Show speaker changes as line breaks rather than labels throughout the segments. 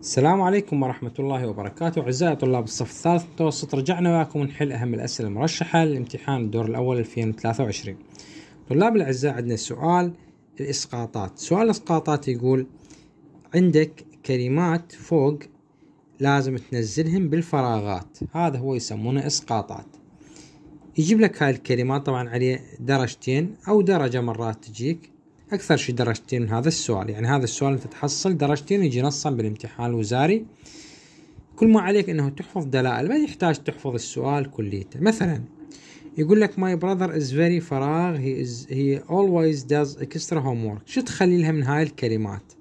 السلام عليكم ورحمة الله وبركاته أعزائي طلاب الصف الثالث المتوسط رجعنا وياكم نحل أهم الأسئلة المرشحة لامتحان الدور الأول 2023 طلاب الأعزاء عندنا سؤال الإسقاطات سؤال الإسقاطات يقول عندك كلمات فوق لازم تنزلهم بالفراغات هذا هو يسمونه إسقاطات يجيب لك هاي الكلمات طبعا عليه درجتين أو درجة مرات تجيك أكثر شي درجتين من هذا السؤال يعني هذا السؤال أنت تحصل درجتين يجي نصا بالامتحان الوزاري كل ما عليك أنه تحفظ دلائل ما يحتاج تحفظ السؤال كليته مثلا يقول لك ماي براذر از فيري فراغ هي از هي اولويز داز اكسترا هوم وورك شو تخلي لها من هاي الكلمات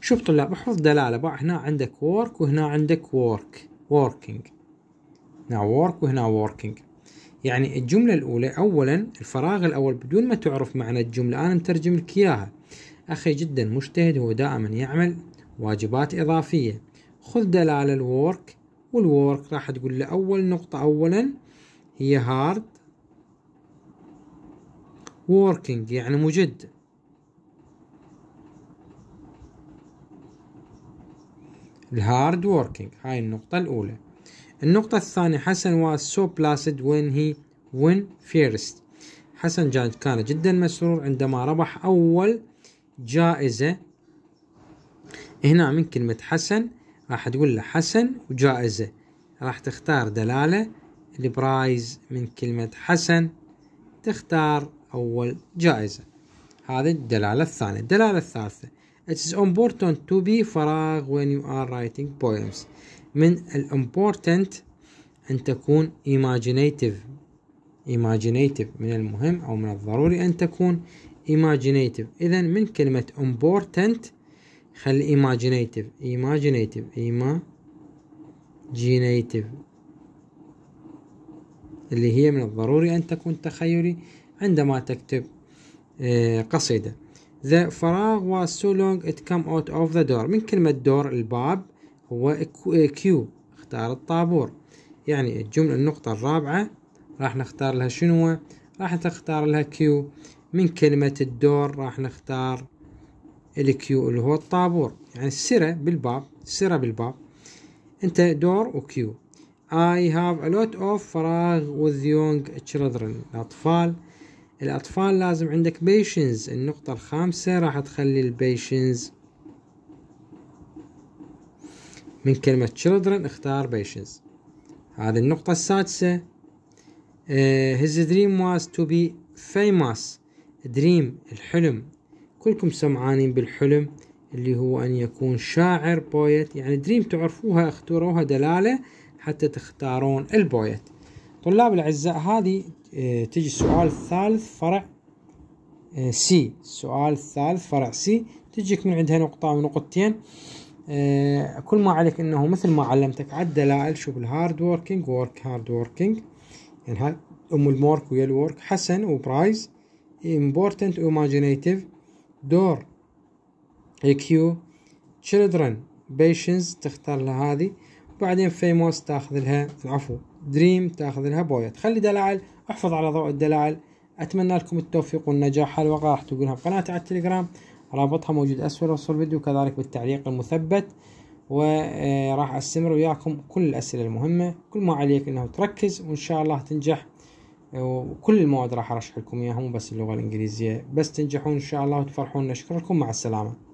شوف طلاب احفظ دلالة بقى هنا عندك وورك وهنا عندك وورك working هنا work وهنا working يعني الجملة الأولى أولا الفراغ الأول بدون ما تعرف معنى الجملة أنا مترجم لك إياها أخي جدا مجتهد هو دائما يعمل واجبات إضافية خذ دلالة الورك والورك راح تقول له أول نقطة أولا هي هارد working يعني مجد الهارد working هاي النقطة الأولى النقطة الثانية حسن was so placid when he won first حسن كان جدا مسرور عندما ربح أول جائزة هنا من كلمة حسن راح تقول له حسن وجائزة راح تختار دلالة البرايز من كلمة حسن تختار أول جائزة هذه الدلالة الثانية الدلالة الثالثة It is important to be فراغ when you are writing poems من الimportant أن تكون imaginative imaginative من المهم أو من الضروري أن تكون imaginative إذا من كلمة important خلي imaginative imaginative imaginative اللي هي من الضروري أن تكون تخيلي عندما تكتب قصيدة The فراغ was so long it come out of the door من كلمة دور الباب هو كيو اختار الطابور يعني الجملة النقطة الرابعة راح نختار لها شنو راح تختار لها كيو من كلمة الدور راح نختار الكيو اللي هو الطابور يعني السرة بالباب السرة بالباب انت دور وكيو I have a lot of فراغ with young children الأطفال الأطفال لازم عندك بيشنز النقطة الخامسة راح تخلي البيشنز من كلمة children اختار بيشنز هذه النقطة السادسة آه، his dream was to be famous dream الحلم كلكم سمعانين بالحلم اللي هو أن يكون شاعر بويت يعني دريم تعرفوها اختاروها دلالة حتى تختارون البويت طلاب الأعزاء هذه إيه، تجي السؤال الثالث فرع سي إيه، السؤال الثالث فرع سي تجيك من عندها نقطة أو نقطتين إيه، كل ما عليك أنه مثل ما علمتك على الدلائل شوف الهارد وركينج وورك هارد وركينج يعني هاي أم المورك ويا الورك حسن وبرايز important دور اي كيو تشيلدرن بيشنز تختار لها هذه وبعدين فيموس تاخذ لها العفو دريم تاخذ لها بويت خلي دلائل احفظ على ضوء الدلائل اتمنى لكم التوفيق والنجاح هالوقت راح تقولها بقناتي على التليجرام رابطها موجود اسفل وصف الفيديو وكذلك بالتعليق المثبت وراح آه، استمر وياكم كل الاسئله المهمه كل ما عليك انه تركز وان شاء الله تنجح وكل المواد راح ارشح لكم اياها مو بس اللغه الانجليزيه بس تنجحون ان شاء الله وتفرحون نشكركم مع السلامه